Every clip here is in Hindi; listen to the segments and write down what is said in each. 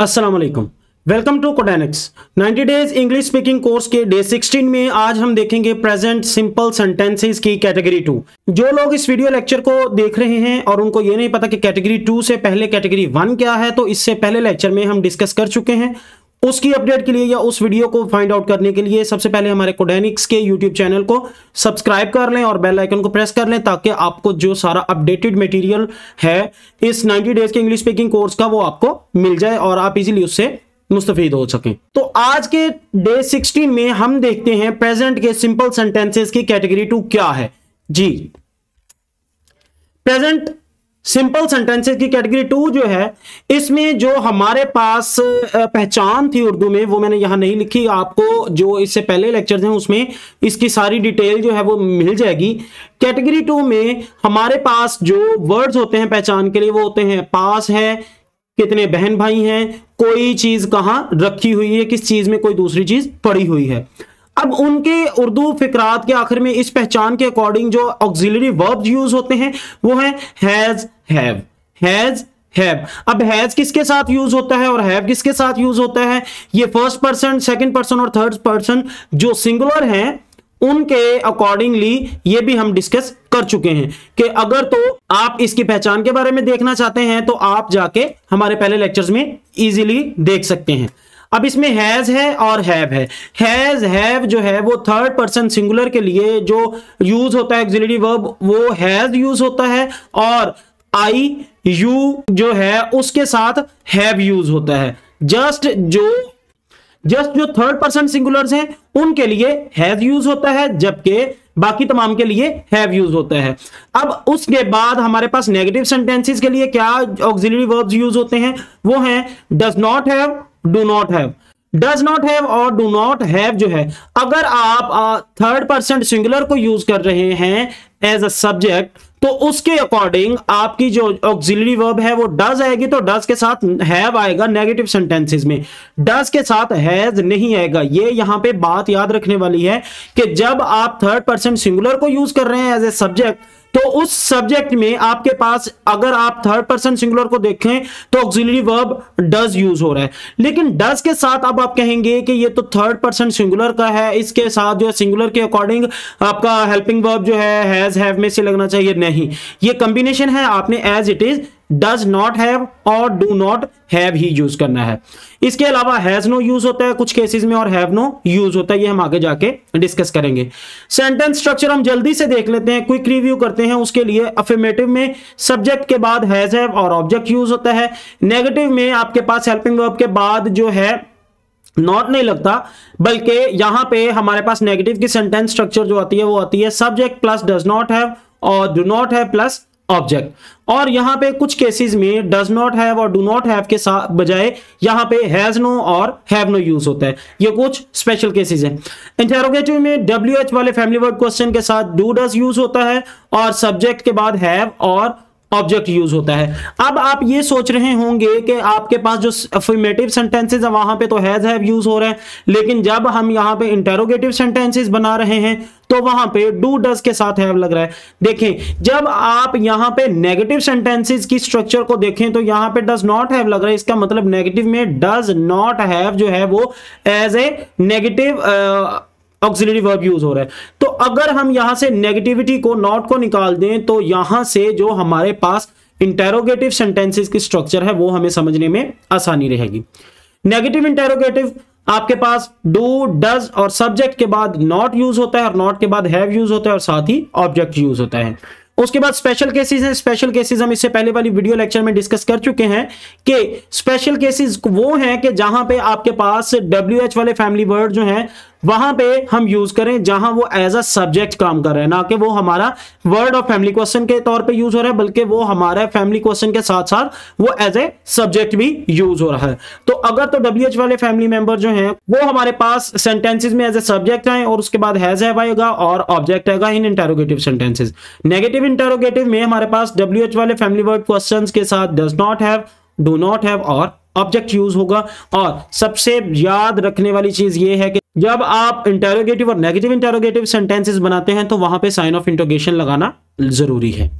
अस्सलाम वालेकुम welcome to Codenix 90 days English speaking course के डे 16 में आज हम देखेंगे प्रेजेंट सिंपल सेंटेंसेस की कैटेगरी टू जो लोग इस वीडियो लेक्चर को देख रहे हैं और उनको ये नहीं पता कि कैटेगरी टू से पहले कैटेगरी वन क्या है तो इससे पहले लेक्चर में हम डिस्कस कर चुके हैं उसकी अपडेट के लिए या उस वीडियो को फाइंड आउट करने के लिए सबसे पहले हमारे कोडेनिक्स के यूट्यूब चैनल को सब्सक्राइब कर लें और बेल आइकन को प्रेस कर लें ताकि आपको जो सारा अपडेटेड मटेरियल है इस 90 डेज के इंग्लिश स्पीकिंग कोर्स का वो आपको मिल जाए और आप इजीली उससे मुस्तफेद हो सकें तो आज के डे सिक्सटीन में हम देखते हैं प्रेजेंट के सिंपल सेंटेंसेस की कैटेगरी टू क्या है जी प्रेजेंट सिंपल सेंटेंसेस की कैटेगरी टू जो है इसमें जो हमारे पास पहचान थी उर्दू में वो मैंने यहां नहीं लिखी आपको जो इससे पहले लेक्चर हैं उसमें इसकी सारी डिटेल जो है वो मिल जाएगी कैटेगरी टू में हमारे पास जो वर्ड्स होते हैं पहचान के लिए वो होते हैं पास है कितने बहन भाई हैं कोई चीज कहाँ रखी हुई है किस चीज में कोई दूसरी चीज पड़ी हुई है अब उनके उर्दू फिक्रात के आखिर में इस पहचान के अकॉर्डिंग जो ऑक्सिलरी वर्ब यूज होते हैं वो है हैज हैव हैज हैव अब हैज किसके साथ यूज होता है और हैव किसके साथ यूज होता है ये फर्स्ट पर्सन सेकंड पर्सन और थर्ड पर्सन जो सिंगुलर हैं उनके अकॉर्डिंगली ये भी हम डिस्कस कर चुके हैं कि अगर तो आप इसकी पहचान के बारे में देखना चाहते हैं तो आप जाके हमारे पहले लेक्चर्स में इजीली देख सकते हैं अब इसमें हैज है और हैव है हैज हैव जो है वो थर्ड पर्सन सिंगुलर के लिए जो यूज होता है एक्सिलरी वर्ब वो हैज यूज होता है और आई यू जो है उसके साथ हैव यूज होता है जस्ट जो जस्ट जो थर्ड पर्सन सिंगुलर्स हैं उनके लिए हैव यूज होता है जबकि बाकी तमाम के लिए हैव यूज होता है अब उसके बाद हमारे पास नेगेटिव सेंटेंसेस के लिए क्या ऑक्सिलरी वर्ब्स यूज होते हैं वो हैं does not have do not have does not have और डू नॉट हैव जो है अगर आप थर्ड पर्सन सिंगुलर को यूज कर रहे हैं एज अ सब्जेक्ट तो उसके अकॉर्डिंग आपकी जो ऑक्सिलरी वर्ब है वो डज आएगी तो डज के साथ हैव आएगा नेगेटिव सेंटेंसेस में डज के साथ हैज नहीं आएगा ये यहां पे बात याद रखने वाली है कि जब आप थर्ड पर्सन सिंगुलर को यूज कर रहे हैं एज ए सब्जेक्ट तो उस सब्जेक्ट में आपके पास अगर आप थर्ड पर्सन सिंगुलर को देखें तो ऑक्सिलरी वर्ब डज यूज हो रहा है लेकिन डज के साथ अब आप कहेंगे कि ये तो थर्ड पर्सन सिंगुलर का है इसके साथ जो है सिंगुलर के अकॉर्डिंग आपका हेल्पिंग वर्ब जो है हैज हैव में से लगना चाहिए नहीं ये कॉम्बिनेशन है आपने as it is does not have और डू नॉट हैव ही यूज करना है इसके अलावा हैज नो यूज होता है कुछ केसेस में और हैव नो यूज होता है ये हम आगे जाके डिस्कस करेंगे सेंटेंस स्ट्रक्चर हम जल्दी से देख लेते हैं क्विक रिव्यू करते हैं उसके लिए अफर्मेटिव में सब्जेक्ट के बाद हैज हैव और ऑब्जेक्ट यूज होता है नेगेटिव में आपके पास हेल्पिंग वर्ब के बाद जो है नॉट नहीं लगता बल्कि यहां पे हमारे पास नेगेटिव की सेंटेंस स्ट्रक्चर जो आती है वो आती है subject plus does not have और do not have plus object और यहां पे कुछ केसेस में डज नॉट हैव और डू नॉट हैव के साथ बजाय यहां पे हैज नो और हैव नो यूज होता है ये कुछ स्पेशल केसेस हैं इंटेरोगेटिव में डब्ल्यू वाले फैमिली वर्ड क्वेश्चन के साथ डू डज यूज होता है और सब्जेक्ट के बाद हैव और ऑब्जेक्ट यूज होता है अब आप ये सोच रहे होंगे कि आपके पास जो अफर्मेटिव सेंटेंसेज है वहां पे तो हैज हैव यूज हो रहे हैं लेकिन जब हम यहाँ पे इंटेरोगेटिव सेंटेंसेज बना रहे हैं तो वहां पे डू डज के साथ हैव लग रहा है देखें जब आप यहाँ पे नेगेटिव सेंटेंसेज की स्ट्रक्चर को देखें तो यहाँ पे डज नॉट हैव लग रहा है इसका मतलब नेगेटिव में डज नॉट हैव जो है वो as a negative auxiliary verb use हो रहा है तो अगर हम यहां से नेगेटिविटी को नॉट को निकाल दें तो यहां से जो हमारे पास इंटेरोगेटिव सेंटेंसेस की स्ट्रक्चर है वो हमें समझने में आसानी रहेगी नेगेटिव इंटेरोगेटिव आपके पास डू डज और सब्जेक्ट के बाद नॉट यूज होता है और नॉट के बाद हैव यूज होता है और साथ ही ऑब्जेक्ट यूज होता है उसके बाद स्पेशल केसेस हैं स्पेशल केसेस हम इससे पहले वाली वीडियो लेक्चर में डिस्कस कर चुके हैं कि स्पेशल केसेस वो हैं कि जहां पे आपके पास डब्ल्यू एच वाले फैमिली वर्ड जो हैं वहां पे हम यूज करें जहां वो एज अ सब्जेक्ट काम कर रहे हैं ना कि वो हमारा वर्ड और फैमिली क्वेश्चन के तौर पे यूज हो रहा है बल्कि वो हमारा फैमिली क्वेश्चन के साथ साथ वो एज ए सब्जेक्ट भी यूज हो रहा है तो अगर तो डब्ल्यू वाले फैमिली मेंबर जो हैं वो हमारे पास सेंटेंसेज में एज ए सब्जेक्ट आए और उसके बाद हैज हैव आएगा और ऑब्जेक्ट आएगा इन इंटेरोगेटिव सेंटेंसेज नेगेटिव इंटेरोगेटिव में हमारे पास डब्ल्यू वाले फैमिली वर्ड क्वेश्चन के साथ does not have do not have और ऑब्जेक्ट यूज होगा और सबसे याद रखने वाली चीज ये है कि जब आप इंटेरोगेटिव और नेगेटिव इंटेरोगेटिव सेंटेंसेस बनाते हैं तो वहां पे साइन ऑफ इंटोगेशन लगाना जरूरी है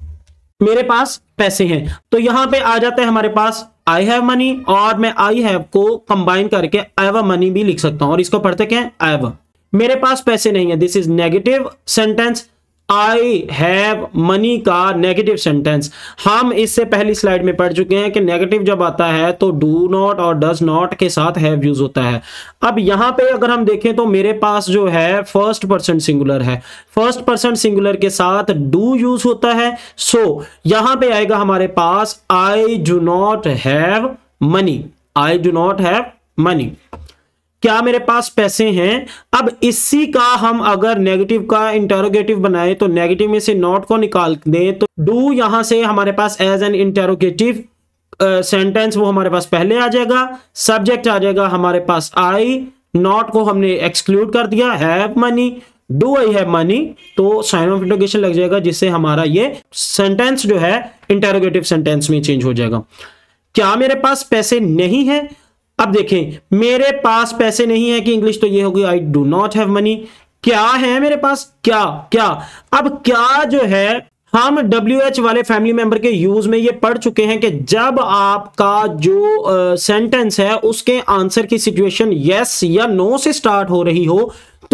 मेरे पास पैसे हैं तो यहां पे आ जाते हैं हमारे पास आई हैव मनी और मैं आई हैव को कंबाइन करके एव मनी भी लिख सकता हूं और इसको पढ़ते क्या है एव मेरे पास पैसे नहीं है this is negative sentence I have money का नेगेटिव सेंटेंस हम इससे पहली स्लाइड में पढ़ चुके हैं कि नेगेटिव जब आता है तो डू नॉट और डज नॉट के साथ हैव यूज होता है अब यहां पे अगर हम देखें तो मेरे पास जो है फर्स्ट पर्सन सिंगुलर है फर्स्ट पर्सन सिंगुलर के साथ डू यूज होता है सो so, यहां पे आएगा हमारे पास I do not have money I do not have money क्या मेरे पास पैसे हैं अब इसी का हम अगर नेगेटिव का इंटेरोगेटिव बनाए तो नेगेटिव में से नॉट को निकाल दें तो डू यहां से हमारे पास एज एन इंटेरोगेटिव सेंटेंस वो हमारे पास पहले आ जाएगा सब्जेक्ट आ जाएगा हमारे पास आई नॉट को हमने एक्सक्लूड कर दिया have money do I have money तो साइन ऑफ इंटरोगेशन लग जाएगा जिससे हमारा ये सेंटेंस जो है इंटेरोगेटिव सेंटेंस में चेंज हो जाएगा क्या मेरे पास पैसे नहीं है अब देखें मेरे पास पैसे नहीं है कि इंग्लिश तो ये होगी I do not have money क्या है मेरे पास क्या क्या अब क्या जो है हम एच वाले फैमिली मेंबर के यूज में ये पढ़ चुके हैं कि जब आपका जो सेंटेंस uh, है उसके आंसर की सिचुएशन यस या नो से स्टार्ट हो रही हो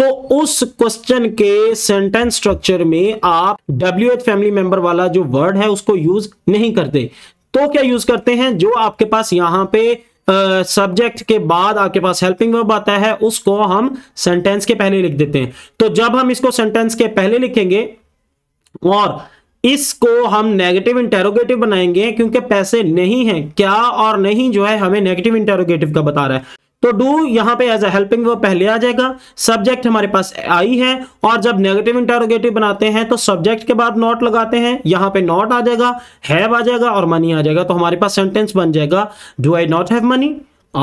तो उस क्वेश्चन के सेंटेंस स्ट्रक्चर में आप डब्ल्यू एच फैमिली मेंबर वाला जो वर्ड है उसको यूज नहीं करते तो क्या यूज करते हैं जो आपके पास यहां पे सब्जेक्ट के बाद आपके पास हेल्पिंग वर्ब आता है उसको हम सेंटेंस के पहले लिख देते हैं तो जब हम इसको सेंटेंस के पहले लिखेंगे और इसको हम नेगेटिव इंटेरोगेटिव बनाएंगे क्योंकि पैसे नहीं है क्या और नहीं जो है हमें नेगेटिव इंटेरोगेटिव का बता रहा है तो डू यहां पे एज अ हेल्पिंग वर्ब पहले आ जाएगा सब्जेक्ट हमारे पास आई है और जब नेगेटिव इंटेरोगेटिव बनाते हैं तो सब्जेक्ट के बाद नॉट लगाते हैं यहाँ पे नॉट आ जाएगा हैव आ जाएगा और मनी आ जाएगा तो हमारे पास सेंटेंस बन जाएगा do I not have money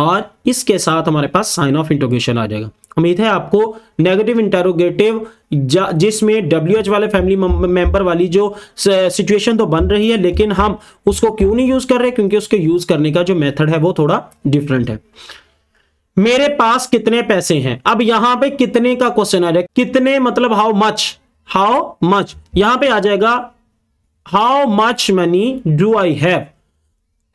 और इसके साथ हमारे पास साइन ऑफ इंटोगेशन आ जाएगा उम्मीद है आपको नेगेटिव इंटेरोगेटिव जिसमें डब्ल्यू एच वाले फैमिली मेंबर वाली जो सिचुएशन तो बन रही है लेकिन हम उसको क्यों नहीं यूज़ कर रहे क्योंकि उसके यूज़ करने का जो मेथड है वो थोड़ा डिफरेंट है मेरे पास कितने पैसे हैं अब यहां पे कितने का क्वेश्चन आ जाए कितने मतलब हाउ मच हाउ मच यहां पे आ जाएगा how much money do I have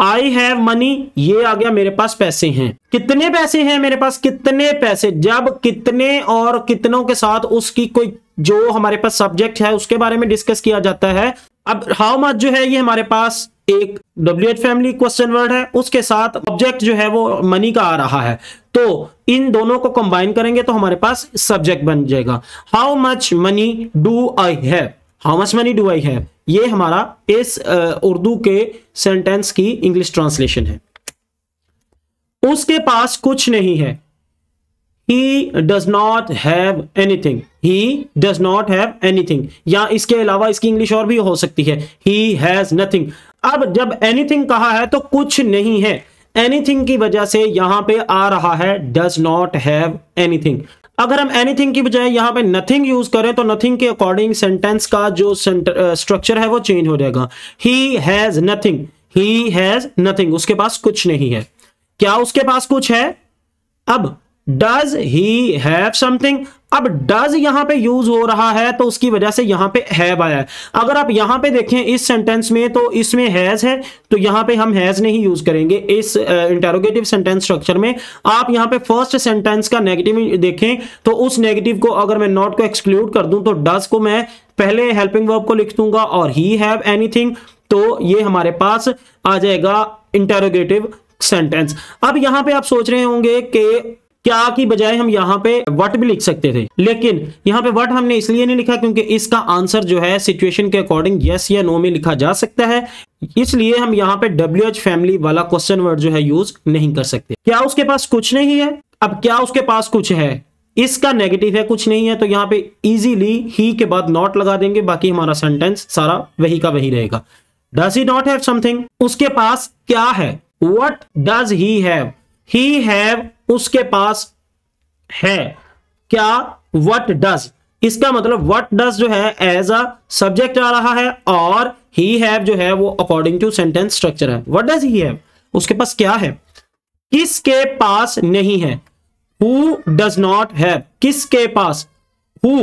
I have money ये आ गया मेरे पास पैसे हैं कितने पैसे हैं मेरे पास कितने पैसे जब कितने और कितनों के साथ उसकी कोई जो हमारे पास सब्जेक्ट है उसके बारे में डिस्कस किया जाता है अब हाउ मच जो है ये हमारे पास एक W H family question word है उसके साथ ऑब्जेक्ट जो है वो मनी का आ रहा है तो इन दोनों को कंबाइन करेंगे तो हमारे पास सब्जेक्ट बन जाएगा how much money do I है how much money do I है ये हमारा इस उर्दू के सेंटेंस की इंग्लिश ट्रांसलेशन है उसके पास कुछ नहीं है he does not have anything he does not have anything या इसके अलावा इसकी इंग्लिश और भी हो सकती है ही हैज नथिंग अब जब एनीथिंग कहा है तो कुछ नहीं है एनीथिंग की वजह से यहां पे आ रहा है डज नॉट हैव एनीथिंग अगर हम एनीथिंग की बजाय यहां पे नथिंग यूज करें तो नथिंग के अकॉर्डिंग सेंटेंस का जो स्ट्रक्चर है वो चेंज हो जाएगा he has nothing he has nothing उसके पास कुछ नहीं है क्या उसके पास कुछ है अब डज ही हैव समथिंग अब डज यहां पे यूज हो रहा है तो उसकी वजह से यहां पे हैव आया है अगर आप यहां पे देखें इस सेंटेंस में तो इसमें हैज है तो यहां पे हम हैज नहीं यूज करेंगे इस इंटेरोगेटिव सेंटेंस स्ट्रक्चर में आप यहां पे फर्स्ट सेंटेंस का नेगेटिव देखें तो उस नेगेटिव को अगर मैं नॉट को एक्सक्लूड कर दूं तो डज को मैं पहले हेल्पिंग वर्ब को लिख दूंगा और ही हैव एनीथिंग तो ये हमारे पास आ जाएगा इंटेरोगेटिव सेंटेंस अब यहां पे आप सोच रहे होंगे कि क्या की बजाय हम यहाँ पे वट भी लिख सकते थे लेकिन यहाँ पे वट हमने इसलिए नहीं लिखा क्योंकि इसका आंसर जो है सिचुएशन के अकॉर्डिंग यस या नो में लिखा जा सकता है इसलिए हम यहाँ पे डब्ल्यू एच फैमिली वाला क्वेश्चन वर्ड जो है यूज नहीं कर सकते क्या उसके पास कुछ नहीं है अब क्या उसके पास कुछ है इसका नेगेटिव है कुछ नहीं है तो यहाँ पे इजीली ही के बाद नॉट लगा देंगे बाकी हमारा सेंटेंस सारा वही का वही रहेगा does he not have something उसके पास क्या है what does he have he have उसके पास है क्या वट डज इसका मतलब वट डज जो है एज अ सब्जेक्ट आ रहा है और ही हैव जो है वो अकॉर्डिंग टू सेंटेंस स्ट्रक्चर है वट डज ही हैव उसके पास क्या है किसके पास नहीं है हु डज नॉट है किसके पास हु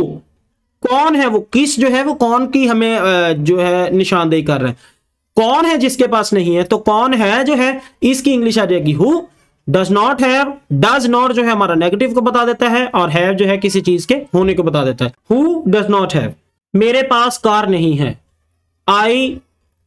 कौन है वो किस जो है वो कौन की हमें जो है निशानदेही कर रहे हैं कौन है जिसके पास नहीं है तो कौन है जो है इसकी इंग्लिश आ जाएगी who does not have does not जो है हमारा नेगेटिव को बता देता है और हैव जो है किसी चीज के होने को बता देता है हु डज नॉट हैव मेरे पास कार नहीं है आई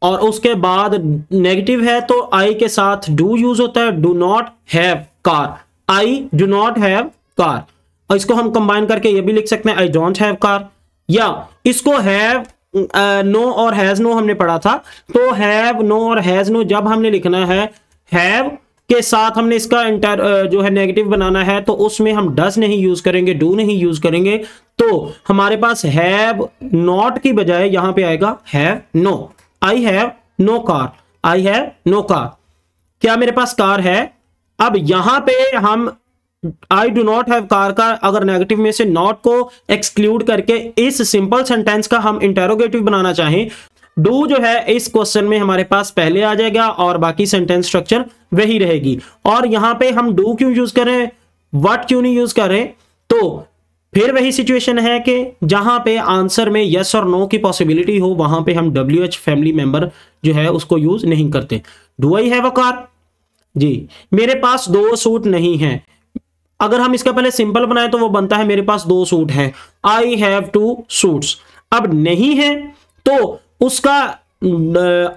और उसके बाद नेगेटिव है तो आई के साथ डू यूज होता है do not have car I do not have car और इसको हम कंबाइन करके ये भी लिख सकते हैं आई डोंट हैव कार या इसको हैव नो और हैज नो हमने पढ़ा था तो हैव नो और हैज नो जब हमने लिखना है हैव के साथ हमने इसका इंटर जो है नेगेटिव बनाना है तो उसमें हम डस नहीं यूज करेंगे डू नहीं यूज करेंगे तो हमारे पास हैव नॉट की बजाय यहां पे आएगा have no I have no car I have no car क्या मेरे पास कार है अब यहां पे हम I do not have car का अगर नेगेटिव में से नॉट को एक्सक्लूड करके इस सिंपल सेंटेंस का हम इंटेरोगेटिव बनाना चाहें डू जो है इस क्वेश्चन में हमारे पास पहले आ जाएगा और बाकी सेंटेंस स्ट्रक्चर वही रहेगी और यहां पे हम डू क्यों यूज कर रहे हैं वट क्यों नहीं यूज कर रहे तो फिर वही सिचुएशन है कि जहां पे आंसर में यस और नो की पॉसिबिलिटी हो वहां पे हम डब्ल्यू एच फैमिली मेंबर जो है उसको यूज नहीं करते do I have a car जी मेरे पास दो सूट नहीं है अगर हम इसका पहले सिंपल बनाए तो वो बनता है मेरे पास दो सूट हैं आई हैव टू सूट्स अब नहीं है तो उसका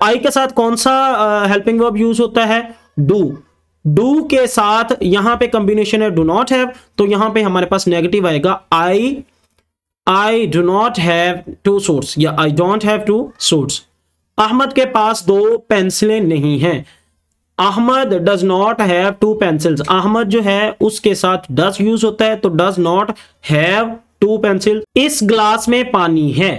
आई के साथ कौन सा हेल्पिंग वर्ब यूज होता है डू डू के साथ यहां पे कंबिनेशन है डू नॉट हैव तो यहां पे हमारे पास नेगेटिव आएगा I I do not have two source या I don't have two source Ahmad के पास दो पेंसिलें नहीं हैं Ahmad does not have two pencils Ahmad जो है उसके साथ डज यूज होता है तो does not have two pencil इस ग्लास में पानी है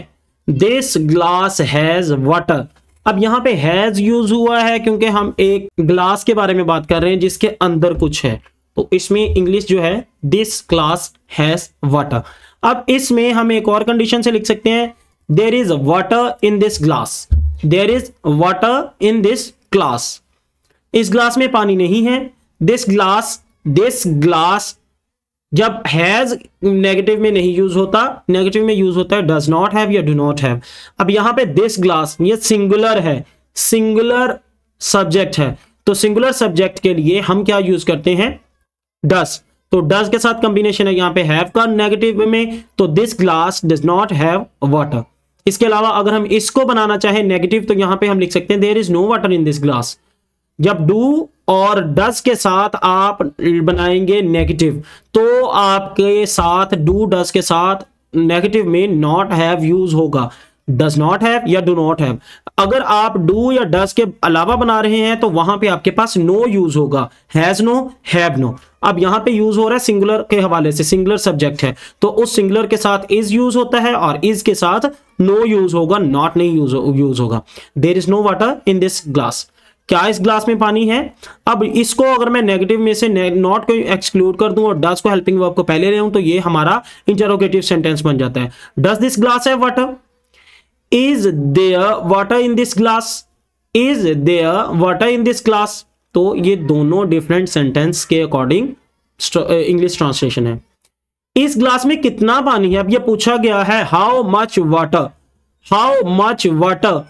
दिस ग्लास हैज वाटर अब यहां पे हैज यूज हुआ है क्योंकि हम एक ग्लास के बारे में बात कर रहे हैं जिसके अंदर कुछ है तो इसमें इंग्लिश जो है दिस ग्लास हैज वाटर अब इसमें हम एक और कंडीशन से लिख सकते हैं there is water in this glass there is water in this glass इस ग्लास में पानी नहीं है दिस ग्लास दिस ग्लास जब हैज नेगेटिव में नहीं यूज होता नेगेटिव में यूज होता है डज नॉट हैव या डू नॉट हैव अब यहां पे दिस ग्लास ये सिंगुलर है सिंगुलर सब्जेक्ट है तो सिंगुलर सब्जेक्ट के लिए हम क्या यूज करते हैं डस तो डस के साथ कॉम्बिनेशन है यहाँ पे हैव का नेगेटिव में तो this glass does not have water इसके अलावा अगर हम इसको बनाना चाहें नेगेटिव तो यहाँ पे हम लिख सकते हैं there is no water in this glass जब डू और डस के साथ आप बनाएंगे नेगेटिव तो आपके साथ डू डस के साथ नेगेटिव में नॉट हैव यूज होगा डज नॉट हैव या डू नॉट हैव अगर आप डू या डस के अलावा बना रहे हैं तो वहां पे आपके पास नो no यूज होगा हैज नो हैव नो अब यहां पे यूज हो रहा है सिंगुलर के हवाले से सिंगुलर सब्जेक्ट है तो उस सिंगुलर के साथ इज यूज होता है और इज के साथ नो no यूज होगा नॉट नहीं यूज यूज होगा there is no water in this glass क्या इस ग्लास में पानी है अब इसको अगर मैं नेगेटिव में से नॉट को एक्सक्लूड कर दूं और डस को हेल्पिंग वर्ब को पहले ले तो ये हमारा इंटरोगेटिव सेंटेंस बन जाता है does this glass have water is there water in this glass is there water in this glass तो ये दोनों डिफरेंट सेंटेंस के अकॉर्डिंग इंग्लिश ट्रांसलेशन है इस ग्लास में कितना पानी है अब ये पूछा गया है how much water how much water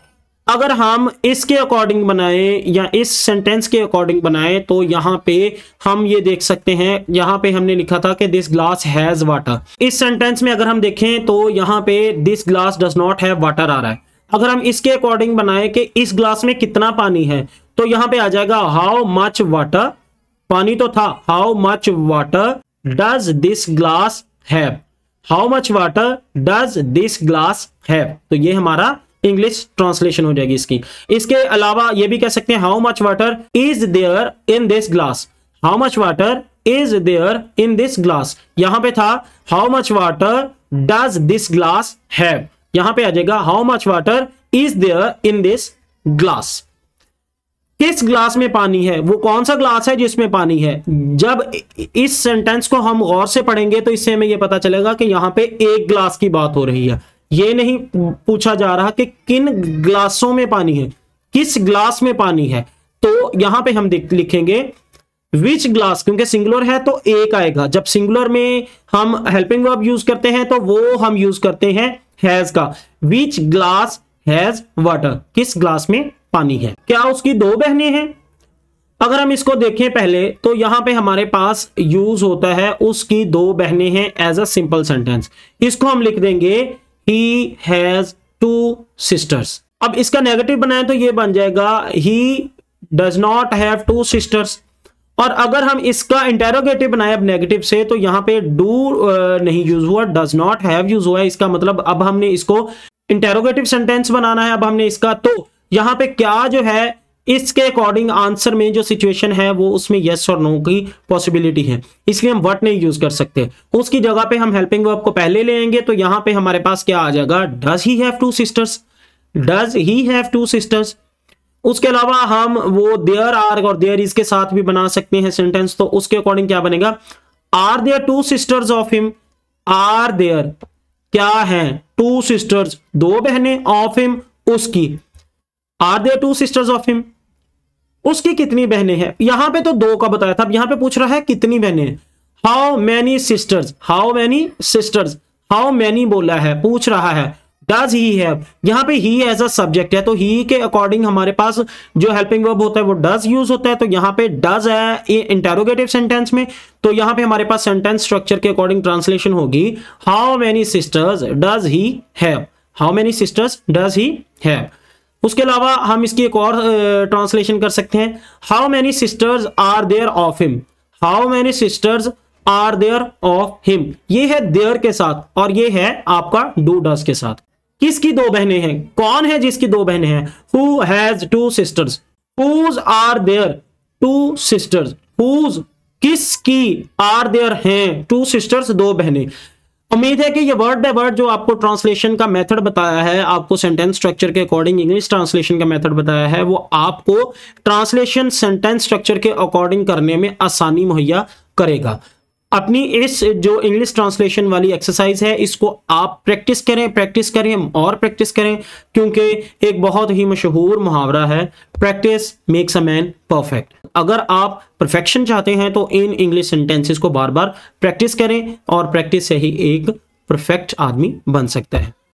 अगर हम इसके अकॉर्डिंग बनाए या इस सेंटेंस के अकॉर्डिंग बनाए तो यहाँ पे हम ये देख सकते हैं यहाँ पे हमने लिखा था कि दिस ग्लास हैज वाटर इस सेंटेंस में अगर हम देखें तो यहाँ पे this glass does not have water आ रहा है अगर हम इसके अकॉर्डिंग बनाए कि इस ग्लास में कितना पानी है तो यहाँ पे आ जाएगा हाउ मच वाटर पानी तो था how much water does this glass have how much water does this glass have तो ये हमारा इंग्लिश ट्रांसलेशन हो जाएगी इसकी इसके अलावा ये भी कह सकते हैं how much water is there in this glass how much water is there in this glass यहां पे था how much water does this glass have यहां पे आ जाएगा how much water is there in this glass किस ग्लास में पानी है वो कौन सा ग्लास है जिसमें पानी है जब इस सेंटेंस को हम गौर से पढ़ेंगे तो इससे हमें यह पता चलेगा कि यहां पे एक ग्लास की बात हो रही है ये नहीं पूछा जा रहा कि किन ग्लासों में पानी है किस ग्लास में पानी है तो यहां पे हम लिखेंगे विच ग्लास क्योंकि सिंगुलर है तो एक आएगा जब सिंगुलर में हम हेल्पिंग वर्ब यूज करते हैं तो वो हम यूज करते हैं हैज का विच ग्लास हैज वाटर किस ग्लास में पानी है क्या उसकी दो बहने हैं अगर हम इसको देखें पहले तो यहां पे हमारे पास यूज होता है उसकी दो बहने हैं एज अ सिंपल सेंटेंस इसको हम लिख देंगे ही हैज टू सिस्टर्स अब इसका नेगेटिव बनाए तो ये बन जाएगा he does not have two sisters और अगर हम इसका इंटेरोगेटिव बनाए अब नेगेटिव से तो यहाँ पे डू uh, नहीं यूज हुआ डज नॉट हैव यूज हुआ इसका मतलब अब हमने इसको इंटेरोगेटिव सेंटेंस बनाना है अब हमने इसका तो यहां पे क्या जो है इसके अकॉर्डिंग आंसर में जो सिचुएशन है वो उसमें यस और नो की पॉसिबिलिटी है इसलिए हम वट नहीं यूज कर सकते उसकी जगह पे हम हेल्पिंग वर्ब को पहले लेंगे तो यहां पे हमारे पास क्या आ जाएगा does he have two sisters does he have two sisters उसके अलावा हम वो देयर आर और देयर इसके साथ भी बना सकते हैं सेंटेंस तो उसके अकॉर्डिंग क्या बनेगा are there two sisters of him are there क्या है टू सिस्टर्स दो बहनें ऑफ हिम उसकी are there two sisters of him उसकी कितनी बहनें हैं यहां पे तो दो का बताया था अब यहां पे पूछ रहा है कितनी बहनें how many sisters how many sisters how many बोला है पूछ रहा है डज ही हैव यहां पे ही एज अ सब्जेक्ट है तो ही के अकॉर्डिंग हमारे पास जो हेल्पिंग वर्ब होता है वो डज यूज होता है तो यहाँ पे डज है इंटेरोगेटिव सेंटेंस में तो यहाँ पे हमारे पास सेंटेंस स्ट्रक्चर के अकॉर्डिंग ट्रांसलेशन होगी how many sisters does he have how many sisters does he have उसके अलावा हम इसकी एक और ट्रांसलेशन कर सकते हैं how many sisters are there of him how many sisters are there of him ये है देयर के साथ और ये है आपका डू डस के साथ किसकी दो बहनें हैं कौन है जिसकी दो बहनें हैं who has two sisters whose are there two sisters whose किसकी आर देयर हैं टू सिस्टर्स दो बहनें उम्मीद है कि ये वर्ड बाय वर्ड जो आपको ट्रांसलेशन का मेथड बताया है आपको सेंटेंस स्ट्रक्चर के अकॉर्डिंग इंग्लिश ट्रांसलेशन का मेथड बताया है वो आपको ट्रांसलेशन सेंटेंस स्ट्रक्चर के अकॉर्डिंग करने में आसानी मुहैया करेगा अपनी इस जो इंग्लिश ट्रांसलेशन वाली एक्सरसाइज है इसको आप प्रैक्टिस करें प्रैक्टिस करें और प्रैक्टिस करें क्योंकि एक बहुत ही मशहूर मुहावरा है practice makes a man perfect अगर आप परफेक्शन चाहते हैं तो इन इंग्लिश सेंटेंसेस को बार बार प्रैक्टिस करें और प्रैक्टिस से ही एक परफेक्ट आदमी बन सकता है